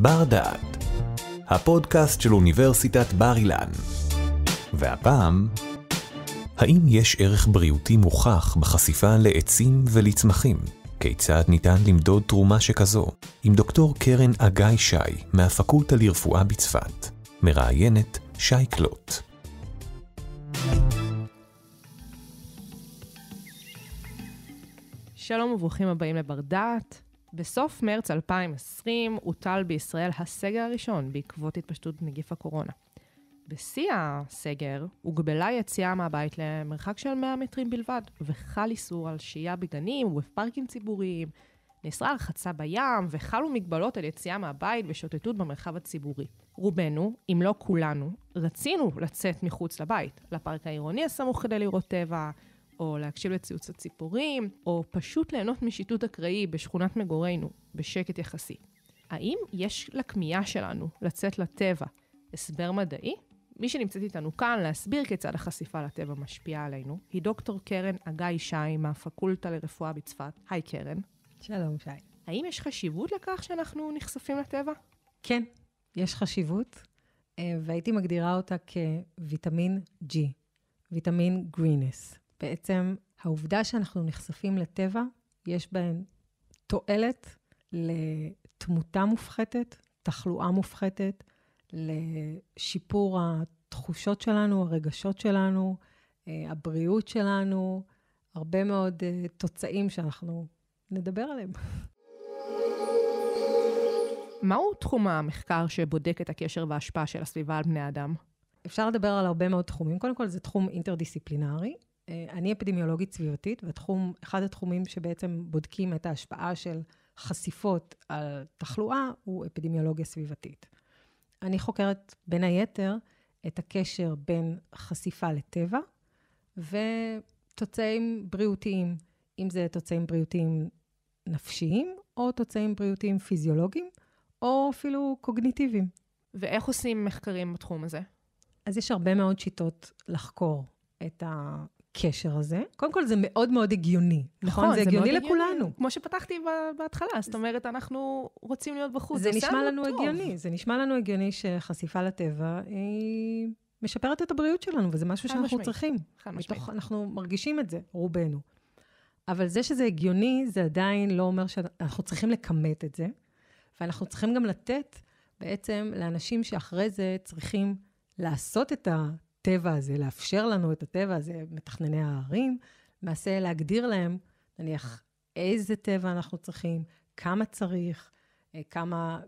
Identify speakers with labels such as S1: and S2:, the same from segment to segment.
S1: בר דעת, הפודקאסט של אוניברסיטת בר אילן. והפעם, האם יש ערך בריאותי מוכח בחשיפה לעצים ולצמחים? כיצד ניתן למדוד תרומה שכזו? עם דוקטור קרן אגאי שי, מהפקולטה לרפואה בצפת, מראיינת שי קלוט.
S2: שלום וברוכים הבאים לבר דעת. בסוף מרץ 2020 הוטל בישראל הסגר הראשון בעקבות התפשטות נגיף הקורונה. בשיא הסגר הוגבלה יציאה מהבית למרחק של 100 מטרים בלבד, וחל איסור על שהייה בגנים ובפארקים ציבוריים, נאסרה הרחצה בים, וחלו מגבלות על יציאה מהבית ושוטטות במרחב הציבורי. רובנו, אם לא כולנו, רצינו לצאת מחוץ לבית, לפארק העירוני הסמוך כדי לראות טבע, או להקשיב לציוץ הציפורים, או פשוט ליהנות משיטוט אקראי בשכונת מגורינו, בשקט יחסי. האם יש לכמיהה שלנו לצאת לטבע הסבר מדעי? מי שנמצאת איתנו כאן להסביר כיצד החשיפה לטבע משפיעה עלינו, היא דוקטור קרן אגאי שי מהפקולטה
S1: לרפואה בצפת. היי קרן. שלום שי. האם יש חשיבות לכך שאנחנו נחשפים לטבע? כן, יש חשיבות, אה, והייתי מגדירה אותה כוויטמין G, ויטמין גרינס. בעצם העובדה שאנחנו נחשפים לטבע, יש בהן תועלת לתמותה מופחתת, תחלואה מופחתת, לשיפור התחושות שלנו, הרגשות שלנו, אה, הבריאות שלנו, הרבה מאוד אה, תוצאים שאנחנו נדבר עליהם. מהו תחום המחקר שבודק את הקשר וההשפעה של הסביבה על בני אדם? אפשר לדבר על הרבה מאוד תחומים. קודם כל, זה תחום אינטרדיסציפלינרי, אה, אני אפידמיולוגית סביבתית, ותחום, אחד התחומים שבעצם בודקים את ההשפעה של חשיפות על תחלואה הוא אפידמיולוגיה סביבתית. אני חוקרת בין היתר את הקשר בין חשיפה לטבע ותוצאים בריאותיים, אם זה תוצאים בריאותיים נפשיים או תוצאים בריאותיים פיזיולוגיים או אפילו קוגניטיביים. ואיך עושים מחקרים בתחום הזה? אז יש הרבה מאוד שיטות לחקור את ה... הקשר הזה? קודם כל, זה מאוד מאוד הגיוני. נכון, נכון זה, זה הגיוני לכולנו.
S2: הגיוני, כמו שפתחתי בהתחלה, זאת אומרת, אנחנו רוצים להיות בחוץ. זה נשמע לנו טוב. הגיוני,
S1: זה נשמע לנו הגיוני שחשיפה לטבע היא משפרת את הבריאות שלנו, וזה משהו שאנחנו משמעית. צריכים. חד משמעית. אנחנו מרגישים את זה, רובנו. אבל זה שזה הגיוני, זה עדיין לא אומר שאנחנו צריכים לכמת את זה, ואנחנו צריכים גם לתת בעצם לאנשים שאחרי זה צריכים לעשות את ה... הטבע הזה, לאפשר לנו את הטבע הזה, מתכנני הערים, למעשה להגדיר להם, נניח, איזה טבע אנחנו צריכים, כמה צריך, אה, כמה,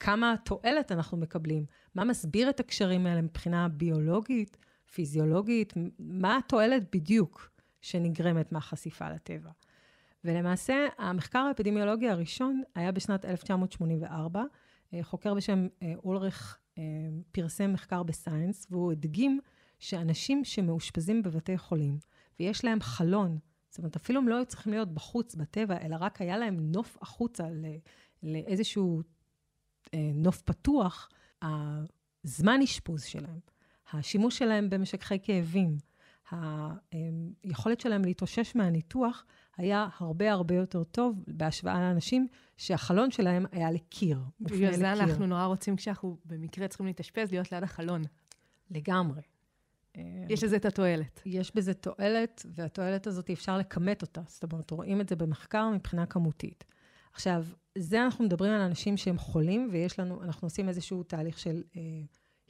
S1: כמה תועלת אנחנו מקבלים, מה מסביר את הקשרים האלה מבחינה ביולוגית, פיזיולוגית, מה התועלת בדיוק שנגרמת מהחשיפה לטבע. ולמעשה, המחקר האפידמיולוגי הראשון היה בשנת 1984, אה, חוקר בשם אה, אולריך אמ, פרסם מחקר בסיינס, והוא הדגים שאנשים שמאושפזים בבתי חולים, ויש להם חלון, זאת אומרת, אפילו הם לא היו צריכים להיות בחוץ, בטבע, אלא רק היה להם נוף החוצה לאיזשהו אה, נוף פתוח, הזמן אשפוז שלהם, השימוש שלהם במשככי כאבים, היכולת שלהם להתאושש מהניתוח היה הרבה הרבה יותר טוב בהשוואה לאנשים שהחלון שלהם היה לקיר. בגלל זה אנחנו
S2: נורא רוצים, כשאנחנו במקרה צריכים להתאשפז, להיות ליד החלון. לגמרי. אה, יש לזה את
S1: התועלת. יש בזה תועלת, והתועלת הזאת, אפשר לכמת אותה. זאת אומרת, רואים את זה במחקר מבחינה כמותית. עכשיו, זה אנחנו מדברים על אנשים שהם חולים, ויש לנו, אנחנו עושים איזשהו תהליך של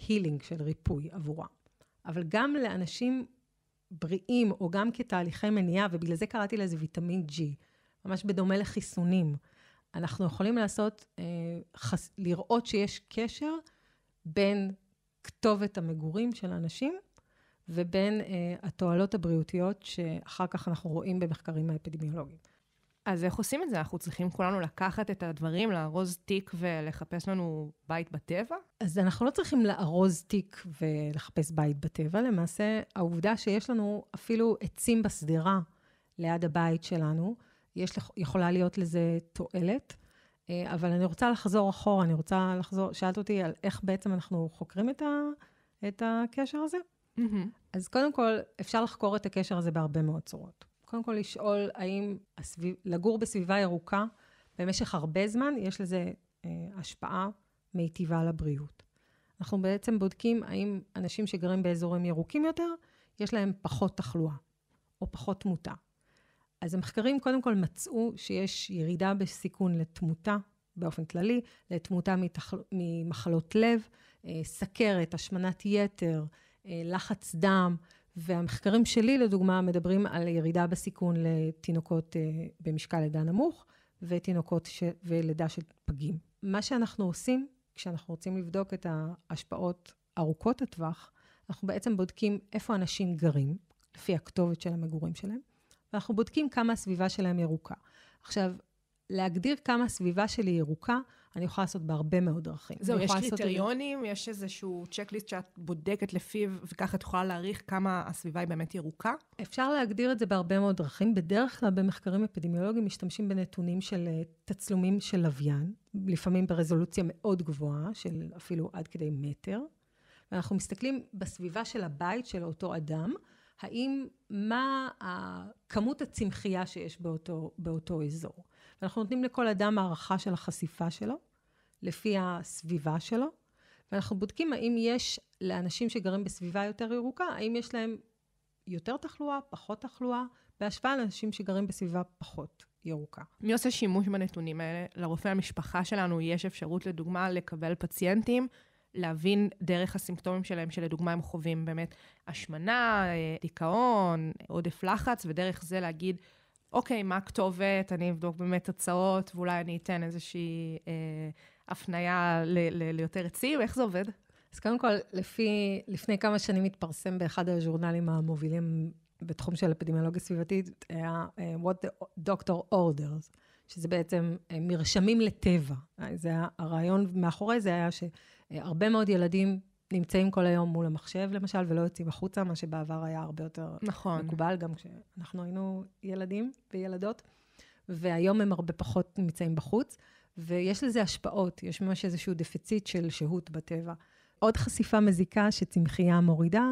S1: הילינג, אה, uh, של ריפוי עבורם. אבל גם לאנשים בריאים, או גם כתהליכי מניעה, ובגלל זה קראתי לזה ויטמין G, ממש בדומה לחיסונים. אנחנו יכולים לעשות, אה, חס, לראות שיש קשר בין כתובת המגורים של האנשים ובין אה, התועלות הבריאותיות שאחר כך אנחנו רואים במחקרים האפידמיולוגיים.
S2: אז איך עושים את זה? אנחנו צריכים כולנו לקחת את הדברים, לארוז תיק ולחפש לנו בית בטבע?
S1: אז אנחנו לא צריכים לארוז תיק ולחפש בית בטבע. למעשה, העובדה שיש לנו אפילו עצים בשדרה ליד הבית שלנו, יש, יכולה להיות לזה תועלת. אה, אבל אני רוצה לחזור אחורה, אני רוצה לחזור, שאלת אותי על איך בעצם אנחנו חוקרים את, ה, את הקשר הזה? Mm-hmm. אז קודם כל, אפשר לחקור את הקשר הזה בהרבה מאוד צורות. קודם כל לשאול האם הסביב, לגור בסביבה ירוקה במשך הרבה זמן, יש לזה אה, השפעה מיטיבה לבריאות. אנחנו בעצם בודקים האם אנשים שגרים באזורים ירוקים יותר, יש להם פחות תחלואה או פחות תמותה. אז המחקרים קודם כל מצאו שיש ירידה בסיכון לתמותה באופן כללי, לתמותה מתחל... ממחלות לב, אה, סכרת, השמנת יתר, אה, לחץ דם, והמחקרים שלי, לדוגמה, מדברים על ירידה בסיכון לתינוקות אה, במשקל לידה נמוך, ותינוקות ש... ולידה של פגים. מה שאנחנו עושים, כשאנחנו רוצים לבדוק את ההשפעות ארוכות הטווח, אנחנו בעצם בודקים איפה אנשים גרים, לפי הכתובת של המגורים שלהם, ואנחנו בודקים כמה הסביבה שלהם ירוקה. עכשיו, להגדיר כמה הסביבה שלי ירוקה, אני יכולה לעשות בהרבה מאוד דרכים. זהו, יש קריטריונים,
S2: לעשות... יש איזשהו צ'קליסט שאת בודקת לפיו, וככה את יכולה להעריך
S1: כמה הסביבה היא באמת ירוקה? אפשר להגדיר את זה בהרבה מאוד דרכים. בדרך כלל במחקרים אפידמיולוגיים משתמשים בנתונים של אה, תצלומים של לוויין, לפעמים ברזולוציה מאוד גבוהה, של אפילו עד כדי מטר. ואנחנו מסתכלים בסביבה של הבית של אותו אדם, האם, מה כמות הצמחייה שיש באותו, באותו אזור. אנחנו נותנים לכל אדם הערכה של החשיפה שלו, לפי הסביבה שלו, ואנחנו בודקים האם יש לאנשים שגרים בסביבה יותר ירוקה, האם יש להם יותר תחלואה, פחות תחלואה, בהשוואה לאנשים שגרים
S2: בסביבה פחות ירוקה. מי עושה שימוש בנתונים האלה? לרופא המשפחה שלנו יש אפשרות, לדוגמה, לקבל פציינטים, להבין דרך הסימפטומים שלהם, שלדוגמה הם חווים באמת השמנה, אה, דיכאון, עודף לחץ, ודרך זה להגיד... אוקיי, מה הכתובת, אני אבדוק באמת הצעות, ואולי אני אתן איזושהי אה,
S1: הפנייה ל, ל, ליותר עצים, איך זה עובד? אז קודם כל, לפי, לפני כמה שנים התפרסם באחד הז'ורנלים המובילים בתחום של אפידמיולוגיה סביבתית, היה אה, What the Doctor Orders, שזה בעצם אה, מרשמים לטבע. אה, זה היה, הרעיון מאחורי זה היה שהרבה מאוד ילדים נמצאים כל היום מול המחשב, למשל, ולא יוצאים החוצה, מה שבעבר היה הרבה יותר נכון. מקובל, גם כשאנחנו היינו ילדים וילדות, והיום הם הרבה פחות נמצאים בחוץ, ויש לזה השפעות, יש ממש איזשהו דפיציט של שהות בטבע. עוד חשיפה מזיקה שצמחייה מורידה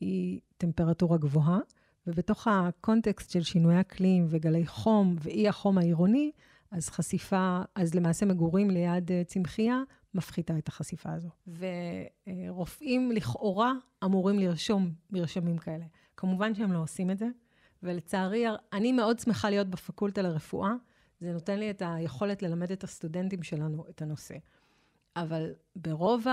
S1: היא טמפרטורה גבוהה, ובתוך הקונטקסט של שינוי אקלים וגלי חום ואי החום העירוני, אז חשיפה, אז למעשה מגורים ליד אה, צמחייה מפחיתה את החשיפה הזו. ורופאים לכאורה אמורים לרשום מרשמים כאלה. כמובן שהם לא עושים את זה, ולצערי, אני מאוד שמחה להיות בפקולטה לרפואה, זה נותן לי את היכולת ללמד את הסטודנטים שלנו את הנושא. אבל ברוב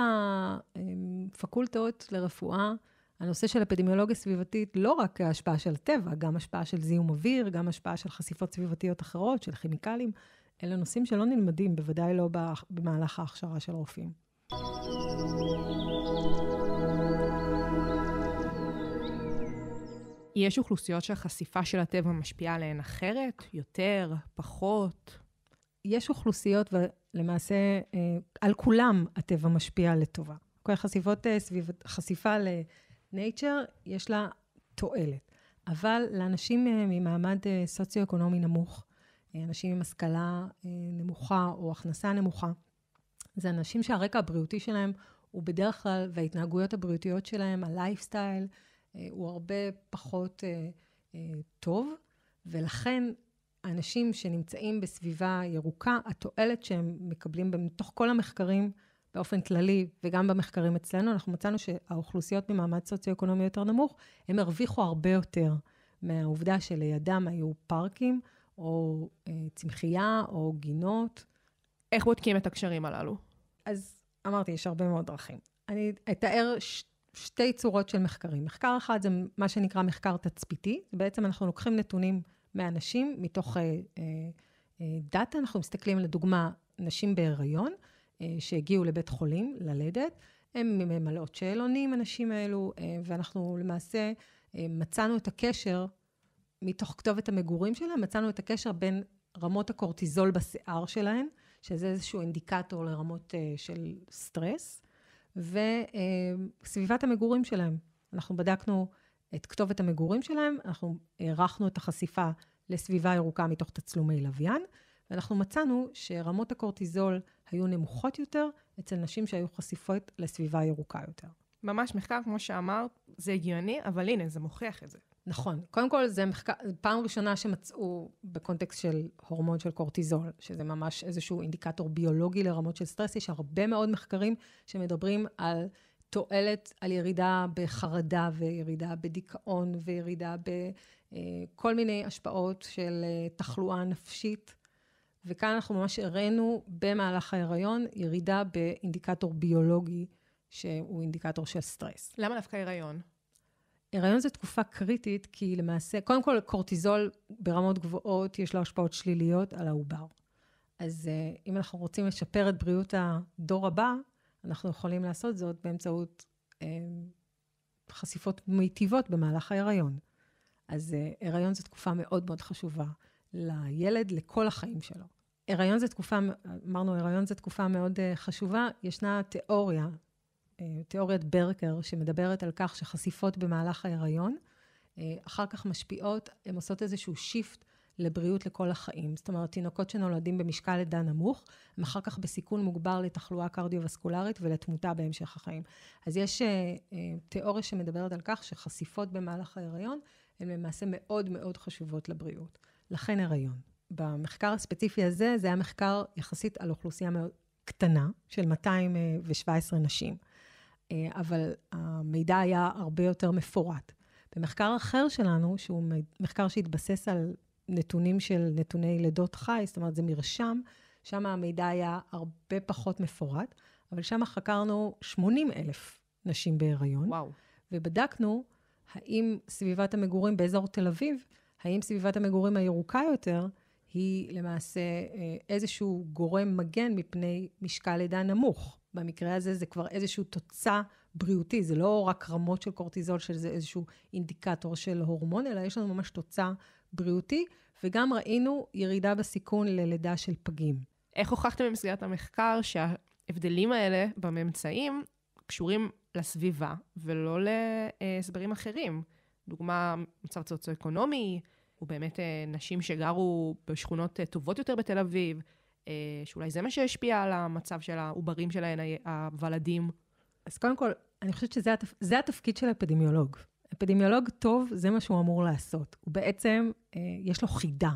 S1: הפקולטות לרפואה, הנושא של אפידמיולוגיה סביבתית, לא רק ההשפעה של הטבע, גם השפעה של זיהום אוויר, גם השפעה של חשיפות סביבתיות אחרות, של כימיקלים, אלה נושאים שלא נלמדים, בוודאי לא במהלך ההכשרה של רופאים.
S2: יש אוכלוסיות שהחשיפה של הטבע משפיעה עליהן אחרת?
S1: יותר? פחות? יש אוכלוסיות, ולמעשה אה, על כולם הטבע משפיע לטובה. כל אוקיי? החשיפות אה, סביב, חשיפה לנייצ'ר, יש לה תועלת. אבל לאנשים אה, ממעמד סוציו-אקונומי נמוך, אנשים עם השכלה אה, נמוכה או הכנסה נמוכה, זה אנשים שהרקע הבריאותי שלהם הוא בדרך כלל, וההתנהגויות הבריאותיות שלהם, הלייפסטייל, אה, הוא הרבה פחות אה, טוב, ולכן האנשים שנמצאים בסביבה ירוקה, התועלת שהם מקבלים מתוך כל המחקרים באופן כללי, וגם במחקרים אצלנו, אנחנו מצאנו שהאוכלוסיות ממעמד סוציו-אקונומי יותר נמוך, הם הרוויחו הרבה יותר מהעובדה שלידם היו פארקים, או אה, צמחייה, או גינות. איך בודקים את הקשרים הללו? אז אמרתי, יש הרבה מאוד דרכים. אני אתאר ש... שתי צורות של מחקרים. מחקר אחד זה מה שנקרא מחקר תצפיתי. בעצם אנחנו לוקחים נתונים מאנשים מתוך אה, אה, אה, דאטה, אנחנו מסתכלים לדוגמה, נשים בהיריון אה, שהגיעו לבית חולים ללדת, הן ממלאות שאלונים, הנשים האלו, אה, ואנחנו למעשה אה, מצאנו את הקשר מתוך כתובת המגורים שלהם, מצאנו את הקשר בין רמות הקורטיזול בשיער שלהן, שזה איזשהו אינדיקטור לרמות אה, של סטרס, וסביבת המגורים שלהם. אנחנו בדקנו את כתובת המגורים שלהם, אנחנו הערכנו את החשיפה לסביבה ירוקה מתוך תצלומי לוויין, ואנחנו מצאנו שרמות הקורטיזול היו נמוכות יותר אצל נשים שהיו חשיפות לסביבה ירוקה יותר.
S2: ממש מחקר, כמו שאמרת, זה הגיוני, אבל הנה, זה מוכיח את זה.
S1: נכון. קודם כל, זה מחקר, פעם ראשונה שמצאו בקונטקסט של הורמון של קורטיזול, שזה ממש איזשהו אינדיקטור ביולוגי לרמות של סטרס. יש הרבה מאוד מחקרים שמדברים על תועלת, על ירידה בחרדה וירידה בדיכאון וירידה בכל אה, מיני השפעות של אה, תחלואה נפשית. וכאן אנחנו ממש הראינו במהלך ההיריון ירידה באינדיקטור ביולוגי, שהוא אינדיקטור של סטרס.
S2: למה דווקא הריון?
S1: הריון זה תקופה קריטית, כי למעשה, קודם כל, קורטיזול ברמות גבוהות, יש לו השפעות שליליות על העובר. אז אה, אם אנחנו רוצים לשפר את בריאות הדור הבא, אנחנו יכולים לעשות זאת באמצעות אה, חשיפות מיטיבות במהלך ההיריון. אז אה, הריון זו תקופה מאוד מאוד חשובה לילד, לכל החיים שלו. הריון זו תקופה, אמרנו, הריון זו תקופה מאוד חשובה. ישנה תיאוריה אה, תיאוריית ברקר, שמדברת על כך שחשיפות במהלך ההיריון, אה, אחר כך משפיעות, הן עושות איזשהו שיפט לבריאות לכל החיים. זאת אומרת, תינוקות שנולדים במשקל לידה נמוך, הם אחר כך בסיכון מוגבר לתחלואה קרדיו-וסקולרית ולתמותה בהמשך החיים. אז יש אה, תיאוריה שמדברת על כך שחשיפות במהלך ההיריון הן למעשה מאוד מאוד חשובות לבריאות. לכן הריון. במחקר הספציפי הזה, זה היה מחקר יחסית על אוכלוסייה מאוד קטנה, של 217 נשים. אה, אבל המידע היה הרבה יותר מפורט. במחקר אחר שלנו, שהוא מחקר שהתבסס על נתונים של נתוני לידות חי, זאת אומרת, זה מרשם, שם המידע היה הרבה פחות מפורט, אבל שם חקרנו 80 אלף נשים בהיריון. וואו. ובדקנו האם סביבת המגורים באזור תל אביב, האם סביבת המגורים הירוקה יותר, היא למעשה אה, איזשהו גורם מגן מפני משקל לידה נמוך. במקרה הזה זה כבר איזשהו תוצא בריאותי, זה לא רק רמות של קורטיזול, שזה איזשהו אינדיקטור של הורמון, אלא יש לנו ממש תוצא בריאותי, וגם ראינו ירידה בסיכון ללידה של פגים. איך הוכחתם במסגרת המחקר שההבדלים
S2: האלה בממצאים קשורים לסביבה ולא להסברים אחרים? דוגמה, מצב סוציו-אקונומי, או באמת אה, נשים שגרו בשכונות אה, טובות יותר בתל אביב, אה, שאולי זה מה שהשפיע על המצב של העוברים
S1: שלהן, הוולדים. אז קודם כל, אני חושבת שזה התפ... התפקיד של אפידמיולוג. אפידמיולוג טוב, זה מה שהוא אמור לעשות. הוא בעצם, אה, יש לו חידה,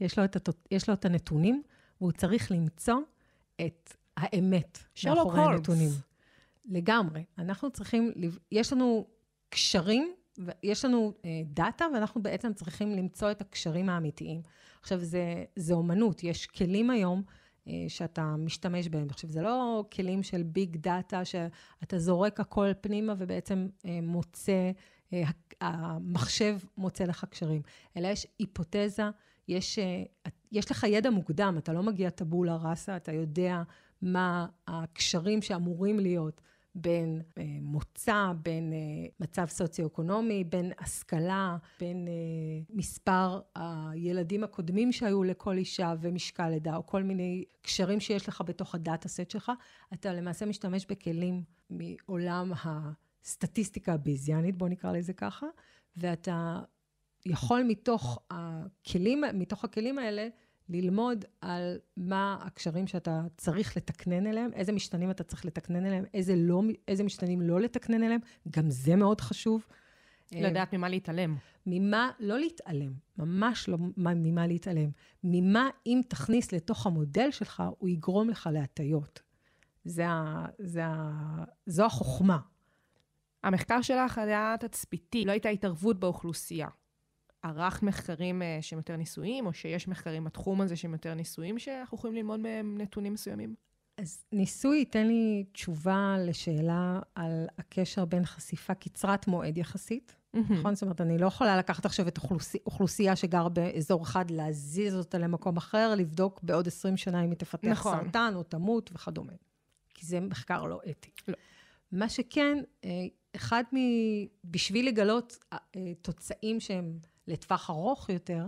S1: יש לו את, הת... יש לו את הנתונים, והוא צריך למצוא את האמת מאחורי הנתונים. לגמרי. אנחנו צריכים, לב... יש לנו קשרים יש לנו אה, דאטה, ואנחנו בעצם צריכים למצוא את הקשרים האמיתיים. עכשיו, זה, זה אומנות, יש כלים היום. אה, שאתה משתמש בהם. עכשיו, זה לא כלים של ביג דאטה, שאתה זורק הכל פנימה ובעצם אה, מוצא, המחשב מוצא לך קשרים, אלא יש היפותזה, יש, יש לך ידע מוקדם, אתה לא מגיע טבולה ראסה, אתה יודע מה הקשרים שאמורים להיות. בין אה, מוצא, בין אה, מצב סוציו-אקונומי, בין השכלה, בין אה, מספר הילדים הקודמים שהיו לכל אישה ומשקל לידה, או כל מיני קשרים שיש לך בתוך הדאטה סט שלך, אתה למעשה משתמש בכלים מעולם הסטטיסטיקה הביזיאנית, בוא נקרא לזה ככה, ואתה יכול מתוך הכלים, מתוך הכלים האלה, ללמוד על מה הקשרים שאתה צריך לתקנן אליהם, איזה משתנים אתה צריך לתקנן אליהם, איזה, לא, איזה משתנים לא לתקנן אליהם, גם זה מאוד חשוב. לדעת לא אה, ממה להתעלם. ממה לא להתעלם, ממש לא ממה להתעלם. ממה, אם תכניס לתוך המודל שלך, הוא יגרום לך להטיות. זה ה, זה ה, זו החוכמה. המחקר שלך היה
S2: תצפיתי, לא הייתה התערבות באוכלוסייה. ערך מחקרים uh, שהם יותר ניסויים, או שיש מחקרים בתחום הזה שהם יותר ניסויים, שאנחנו יכולים ללמוד מהם נתונים מסוימים?
S1: אז ניסוי ייתן לי תשובה לשאלה על הקשר בין חשיפה קצרת מועד יחסית, mm-hmm. נכון? זאת אומרת, אני לא יכולה לקחת עכשיו את אוכלוסי, אוכלוסייה שגר באזור אחד, להזיז אותה למקום אחר, לבדוק בעוד 20 שנה אם היא תפתח נכון. סרטן או תמות וכדומה. כי זה מחקר לא אתי. לא. מה שכן, אה, אחד מ... בשביל לגלות אה, תוצאים שהם לטווח ארוך יותר,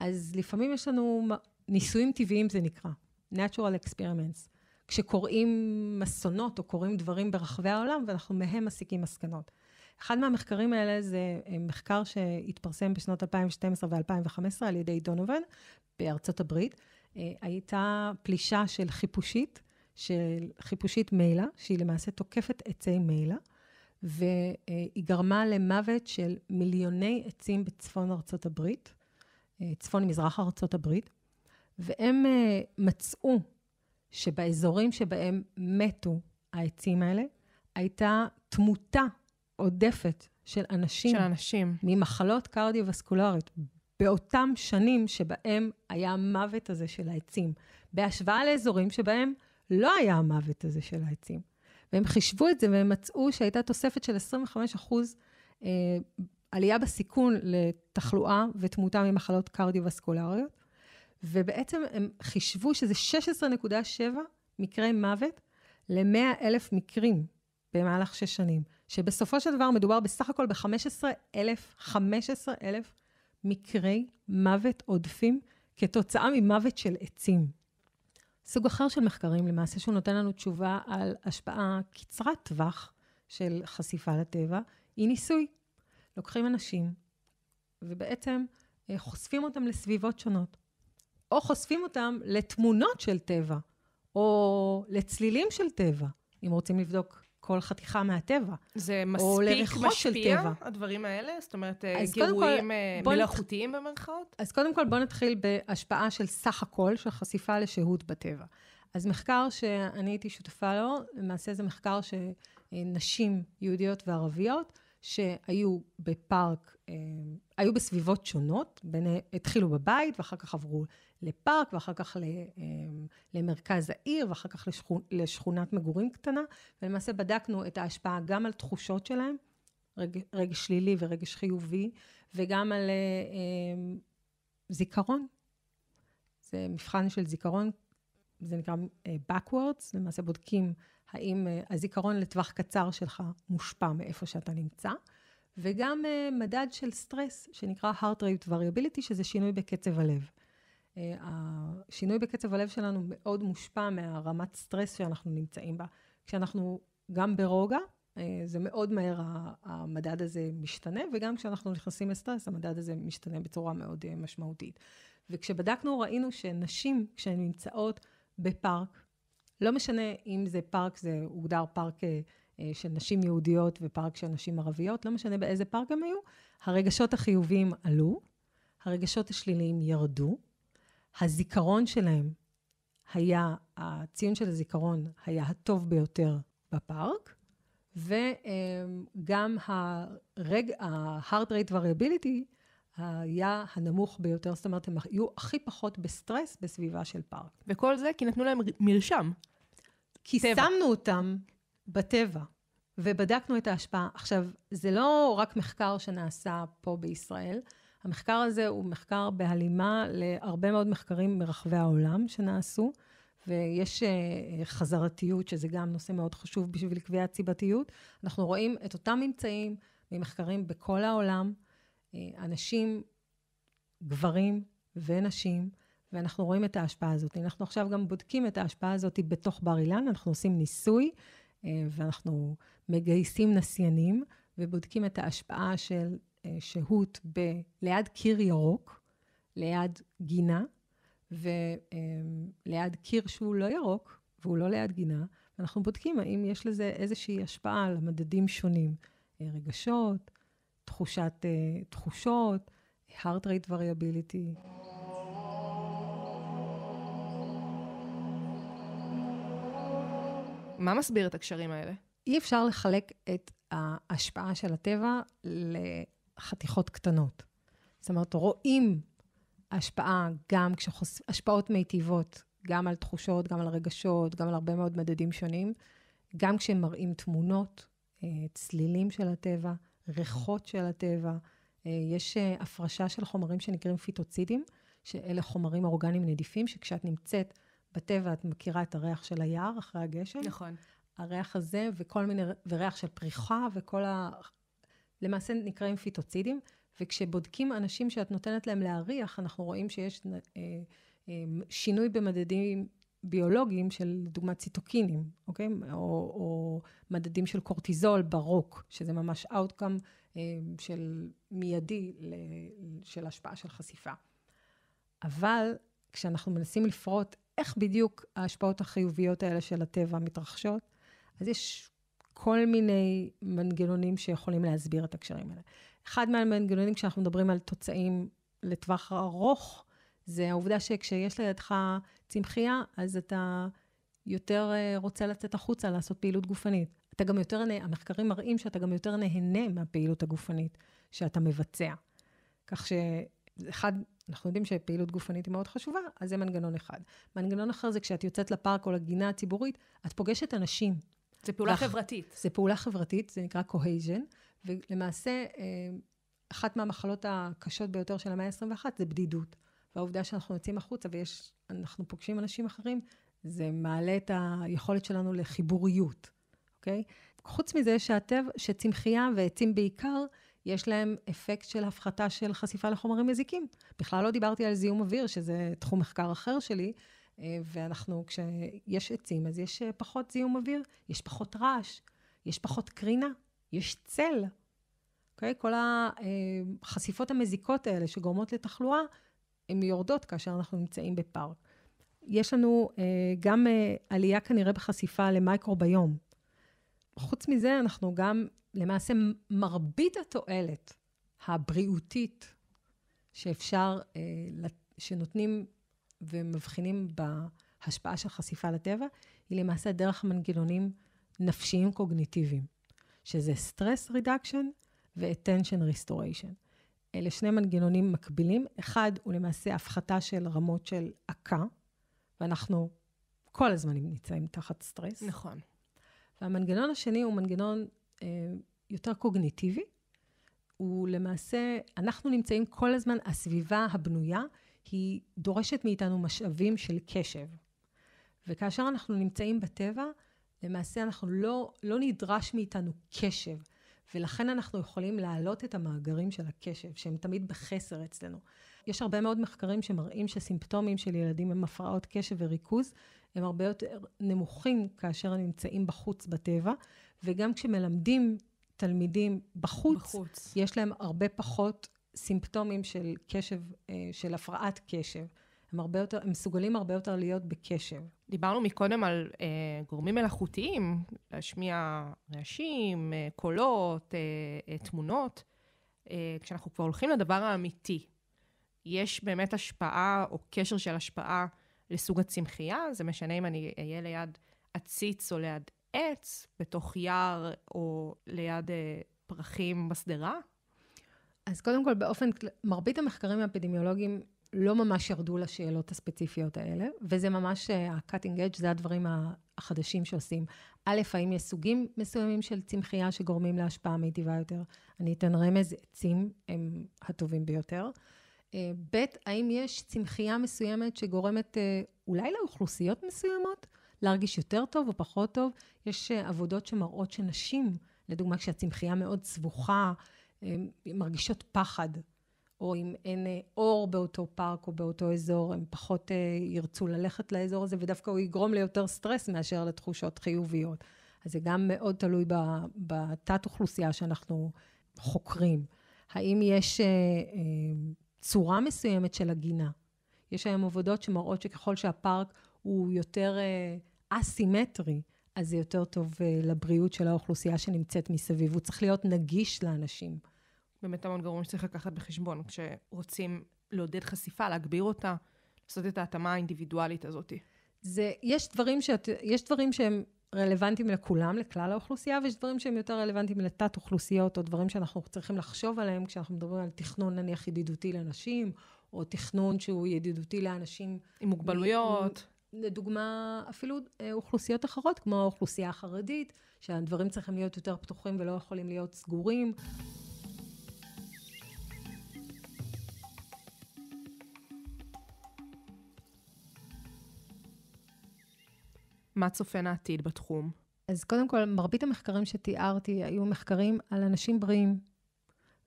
S1: אז לפעמים יש לנו ניסויים טבעיים, זה נקרא, Natural Experiments, כשקוראים אסונות או קוראים דברים ברחבי העולם, ואנחנו מהם מסיקים מסקנות. אחד מהמחקרים האלה זה אה, מחקר שהתפרסם בשנות 2012 ו-2015 על ידי דונובן בארצות הברית. אה, הייתה פלישה של חיפושית, של חיפושית מיילה, שהיא למעשה תוקפת עצי מיילה. והיא גרמה למוות של מיליוני עצים בצפון ארצות הברית, אה, צפון-מזרח ארצות הברית, והם אה, מצאו שבאזורים שבהם מתו העצים האלה, הייתה תמותה עודפת של אנשים. של אנשים. ממחלות קרדיו-וסקולריות, באותם שנים שבהם היה המוות הזה של העצים, בהשוואה לאזורים שבהם לא היה המוות הזה של העצים. והם חישבו את זה והם מצאו שהייתה תוספת של 25 אחוז אה, עלייה בסיכון לתחלואה ותמותה ממחלות קרדיו-וסקולריות, ובעצם הם חישבו שזה 16.7 מקרי מוות ל-100 אלף מקרים במהלך שש שנים, שבסופו של דבר מדובר בסך הכל ב-15 אלף, 15 אלף מקרי מוות עודפים כתוצאה ממוות של עצים. סוג אחר של מחקרים, למעשה, שהוא נותן לנו תשובה על השפעה קצרת טווח של חשיפה לטבע, היא ניסוי. לוקחים אנשים, ובעצם אה, חושפים אותם לסביבות שונות, או חושפים אותם לתמונות של טבע, או לצלילים של טבע, אם רוצים לבדוק כל חתיכה מהטבע. זה מספיק משפיע,
S2: הדברים האלה? זאת אומרת, אה, גירויים אה, מלאכותיים נת... במרכאות?
S1: אז קודם כל בואו נתחיל בהשפעה של סך הכל, של חשיפה לשהות בטבע. אז מחקר שאני הייתי שותפה לו, למעשה זה מחקר שנשים יהודיות וערביות שהיו בפארק, אה, היו בסביבות שונות, בין, התחילו בבית ואחר כך עברו לפארק ואחר כך אה, למרכז העיר ואחר כך לשכונ, לשכונת מגורים קטנה, ולמעשה בדקנו את ההשפעה גם על תחושות שלהם, רג, רגש שלילי ורגש חיובי, וגם על אה, זיכרון. זה מבחן של זיכרון זה נקרא uh, backwards, למעשה בודקים האם uh, הזיכרון לטווח קצר שלך מושפע מאיפה שאתה נמצא, וגם uh, מדד של סטרס, שנקרא heart rate variability, שזה שינוי בקצב הלב. Uh, השינוי בקצב הלב שלנו מאוד מושפע מהרמת סטרס שאנחנו נמצאים בה. כשאנחנו גם ברוגע, uh, זה מאוד מהר המדד הזה משתנה, וגם כשאנחנו נכנסים לסטרס, המדד הזה משתנה בצורה מאוד uh, משמעותית. וכשבדקנו ראינו שנשים, כשהן נמצאות בפארק, לא משנה אם זה פארק, זה הוגדר פארק אה, אה, של נשים יהודיות ופארק של נשים ערביות, לא משנה באיזה פארק הם היו, הרגשות החיוביים עלו, הרגשות השליליים ירדו, הזיכרון שלהם היה, הציון של הזיכרון היה הטוב ביותר בפארק, וגם ה hard rate variability היה הנמוך ביותר, זאת אומרת, הם היו הכי פחות בסטרס בסביבה של פארק. וכל זה כי נתנו להם מרשם. כי טבע. שמנו אותם בטבע, ובדקנו את ההשפעה. עכשיו, זה לא רק מחקר שנעשה פה בישראל, המחקר הזה הוא מחקר בהלימה להרבה מאוד מחקרים מרחבי העולם שנעשו, ויש אה, חזרתיות, שזה גם נושא מאוד חשוב בשביל קביעת סיבתיות. אנחנו רואים את אותם ממצאים ממחקרים בכל העולם. אה, אנשים, גברים ונשים, ואנחנו רואים את ההשפעה הזאת. אנחנו עכשיו גם בודקים את ההשפעה הזאת בתוך בר אילן, אנחנו עושים ניסוי, אה, ואנחנו מגייסים נסיינים, ובודקים את ההשפעה של אה, שהות ב, ליד קיר ירוק, ליד גינה, וליד קיר שהוא לא ירוק, והוא לא ליד גינה, אנחנו בודקים האם יש לזה איזושהי השפעה על מדדים שונים, רגשות, תחושת, אה, תחושות, heart rate variability.
S2: מה מסביר את הקשרים האלה?
S1: אי אפשר לחלק את ההשפעה של הטבע לחתיכות קטנות. זאת אומרת, רואים השפעה גם כשחוס... השפעות מיטיבות, גם על תחושות, גם על רגשות, גם על הרבה מאוד מדדים שונים, גם כשמראים תמונות, אה, צלילים של הטבע, ריחות של הטבע. אה, יש אה, הפרשה של חומרים שנקראים פיטוצידים, שאלה חומרים אורגניים נדיפים, שכשאת נמצאת בטבע, את מכירה את הריח של היער אחרי הגשם. נכון. הריח הזה וכל מיני, וריח של פריחה וכל ה... למעשה נקראים פיטוצידים, וכשבודקים אנשים שאת נותנת להם להריח, אנחנו רואים שיש אה, שינוי במדדים ביולוגיים של דוגמת ציטוקינים, אוקיי? או, או מדדים של קורטיזול ברוק, שזה ממש outcome אה, של מיידי ל, של השפעה של חשיפה. אבל כשאנחנו מנסים לפרוט איך בדיוק ההשפעות החיוביות האלה של הטבע מתרחשות, אז יש כל מיני מנגנונים שיכולים להסביר את הקשרים האלה. אחד מהמנגנונים כשאנחנו מדברים על תוצאים לטווח ארוך, זה העובדה שכשיש לידך צמחייה, אז אתה יותר אה, רוצה לצאת החוצה לעשות פעילות גופנית. אתה גם יותר, המחקרים מראים שאתה גם יותר נהנה מהפעילות הגופנית שאתה מבצע. כך שאחד, אנחנו יודעים שפעילות גופנית היא מאוד חשובה, אז זה מנגנון אחד. מנגנון אחר זה כשאת יוצאת לפארק או לגינה הציבורית, את פוגשת אנשים. זה פעולה לח... חברתית. זה פעולה חברתית, זה נקרא קוהייז'ן, ולמעשה, אה, אחת מהמחלות הקשות ביותר של המאה ה-21 זה בדידות. והעובדה שאנחנו יוצאים החוצה ואנחנו פוגשים אנשים אחרים, זה מעלה את היכולת שלנו לחיבוריות, אוקיי? חוץ מזה שהטבע, שצמחייה ועצים בעיקר, יש להם אפקט של הפחתה של חשיפה לחומרים מזיקים. בכלל לא דיברתי על זיהום אוויר, שזה תחום מחקר אחר שלי, אה, ואנחנו, כשיש עצים, אז יש אה, פחות זיהום אוויר, יש פחות רעש, יש פחות קרינה, יש צל. אוקיי? Okay? כל החשיפות אה, המזיקות האלה שגורמות לתחלואה, הן יורדות כאשר אנחנו נמצאים בפער. יש לנו אה, גם אה, עלייה כנראה בחשיפה למייקרוביום. חוץ מזה, אנחנו גם, למעשה, מרבית התועלת הבריאותית שאפשר, אה, שנותנים ומבחינים בהשפעה של חשיפה לטבע, היא למעשה דרך מנגנונים נפשיים קוגניטיביים, שזה stress reduction ו-attention restoration. אלה שני מנגנונים מקבילים. אחד הוא למעשה הפחתה של רמות של עקה, ואנחנו כל הזמן נמצאים תחת סטרס. נכון. והמנגנון השני הוא מנגנון אה, יותר קוגניטיבי. הוא למעשה, אנחנו נמצאים כל הזמן, הסביבה הבנויה היא דורשת מאיתנו משאבים של קשב. וכאשר אנחנו נמצאים בטבע, למעשה אנחנו לא, לא נדרש מאיתנו קשב. ולכן אנחנו יכולים להעלות את המאגרים של הקשב, שהם תמיד בחסר אצלנו. יש הרבה מאוד מחקרים שמראים שסימפטומים של ילדים עם הפרעות קשב וריכוז, הם הרבה יותר נמוכים כאשר הם נמצאים בחוץ בטבע, וגם כשמלמדים תלמידים בחוץ, בחוץ. יש להם הרבה פחות סימפטומים של קשב, אה, של הפרעת קשב. הם הרבה יותר, הם מסוגלים הרבה יותר להיות בקשב. דיברנו מקודם על אה, גורמים מלאכותיים,
S2: להשמיע רעשים, אה, קולות, אה, אה, תמונות. אה, כשאנחנו כבר הולכים לדבר האמיתי, יש באמת השפעה או קשר של השפעה לסוג הצמחייה, זה משנה אם אני אהיה ליד עציץ או ליד עץ, בתוך יער או ליד אה, פרחים בשדרה?
S1: אז קודם כל, באופן, מרבית המחקרים האפידמיולוגיים לא ממש ירדו לשאלות הספציפיות האלה, וזה ממש אה, ה-cutting edge, זה הדברים החדשים שעושים. א', האם יש סוגים מסוימים של צמחייה שגורמים להשפעה מיטיבה יותר? אני אתן רמז, עצים הם הטובים ביותר. אה, ב', האם יש צמחייה מסוימת שגורמת אה, אולי לאוכלוסיות מסוימות להרגיש יותר טוב או פחות טוב? יש עבודות שמראות שנשים, לדוגמה כשהצמחייה מאוד סבוכה, מרגישות פחד או אם אין אה, אור באותו פארק או באותו אזור, הם פחות אה, ירצו ללכת לאזור הזה, ודווקא הוא יגרום ליותר סטרס מאשר לתחושות חיוביות. אז זה גם מאוד תלוי בתת-אוכלוסייה שאנחנו חוקרים. האם יש אה, צורה מסוימת של הגינה? יש היום עבודות שמראות שככל שהפארק הוא יותר אסימטרי, אז זה יותר טוב לבריאות של האוכלוסייה שנמצאת מסביב. הוא צריך להיות נגיש לאנשים.
S2: באמת המון גורמים שצריך לקחת בחשבון, כשרוצים לעודד חשיפה, להגביר אותה, לעשות
S1: את ההתאמה האינדיבידואלית הזאת. זה, יש דברים, שאת, יש דברים שהם רלוונטיים לכולם, לכלל האוכלוסייה, ויש דברים שהם יותר רלוונטיים לתת אוכלוסיות, או דברים שאנחנו צריכים לחשוב עליהם כשאנחנו מדברים על תכנון נניח ידידותי לנשים, או תכנון שהוא ידידותי לאנשים... עם מוגבלויות. לדוגמה, אפילו אה, אוכלוסיות אחרות, כמו האוכלוסייה החרדית, שהדברים צריכים להיות יותר פתוחים ולא יכולים להיות סגורים. מה צופן העתיד בתחום? אז קודם כל, מרבית המחקרים שתיארתי היו מחקרים על אנשים בריאים,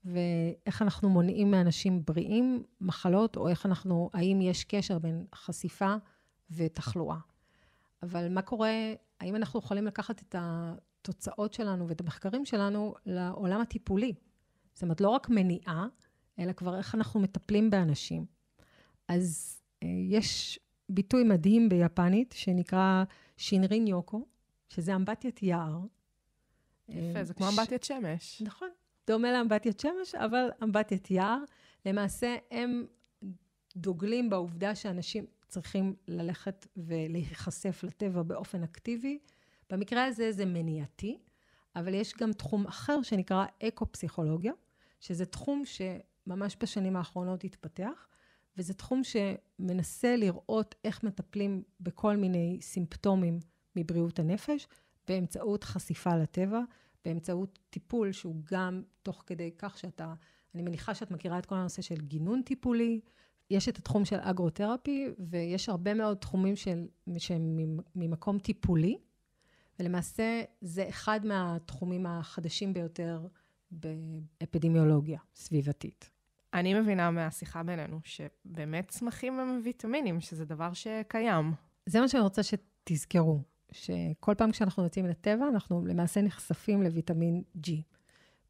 S1: ואיך אנחנו מונעים מאנשים בריאים מחלות, או איך אנחנו, האם יש קשר בין חשיפה ותחלואה. אבל מה קורה, האם אנחנו יכולים לקחת את התוצאות שלנו ואת המחקרים שלנו לעולם הטיפולי? זאת אומרת, לא רק מניעה, אלא כבר איך אנחנו מטפלים באנשים. אז אה, יש ביטוי מדהים ביפנית, שנקרא שינרין יוקו, שזה אמבטיית יער. יפה, אה, זה כמו אמבטיית שמש. נכון, דומה לאמבטיית שמש, אבל אמבטיית יער. למעשה, הם דוגלים בעובדה שאנשים צריכים ללכת ולהיחשף לטבע באופן אקטיבי. במקרה הזה זה מניעתי, אבל יש גם תחום אחר שנקרא אקו-פסיכולוגיה, שזה תחום שממש בשנים האחרונות התפתח, וזה תחום שמנסה לראות איך מטפלים בכל מיני סימפטומים מבריאות הנפש, באמצעות חשיפה לטבע, באמצעות טיפול שהוא גם תוך כדי כך שאתה, אני מניחה שאת מכירה את כל הנושא של גינון טיפולי, יש את התחום של אגרותרפי, ויש הרבה מאוד תחומים של, שהם ממקום טיפולי, ולמעשה זה אחד מהתחומים החדשים ביותר באפידמיולוגיה סביבתית.
S2: אני מבינה מהשיחה בינינו שבאמת צמחים הם ויטמינים,
S1: שזה דבר שקיים. זה מה שאני רוצה שתזכרו, שכל פעם כשאנחנו יוצאים לטבע, אנחנו למעשה נחשפים לויטמין G.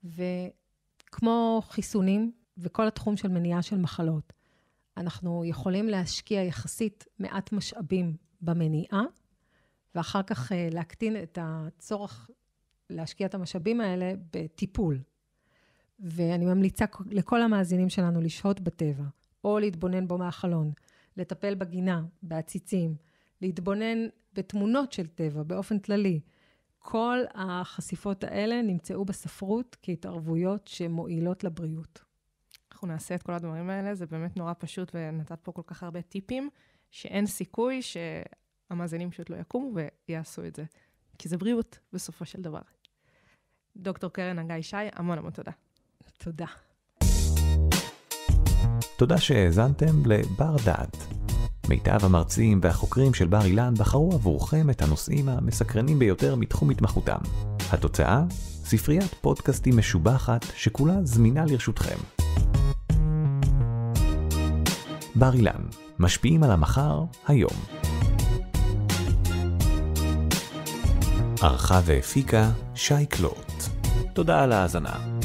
S1: וכמו חיסונים וכל התחום של מניעה של מחלות, אנחנו יכולים להשקיע יחסית מעט משאבים במניעה, ואחר כך אה, להקטין את הצורך להשקיע את המשאבים האלה בטיפול, ואני ממליצה לכל המאזינים שלנו לשהות בטבע, או להתבונן בו מהחלון, לטפל בגינה, בעציצים, להתבונן בתמונות של טבע באופן כללי. כל החשיפות האלה נמצאו בספרות כהתערבויות שמועילות לבריאות. אנחנו נעשה את כל הדברים האלה, זה באמת נורא פשוט, ונתת פה כל כך הרבה טיפים,
S2: שאין סיכוי שהמאזינים פשוט לא יקומו ויעשו את זה. כי זה בריאות בסופו של דבר. דוקטור קרן הגיא שי, המון המון תודה. תודה.
S1: תודה שהאזנתם לבר דעת. מיטב המרצים והחוקרים של בר אילן בחרו עבורכם את הנושאים המסקרנים ביותר מתחום התמחותם. התוצאה? ספריית פודקאסטים משובחת שכולה זמינה לרשותכם. בר אילן, משפיעים על המחר, היום. ערכה והפיקה שי קלוט. תודה על ההאזנה.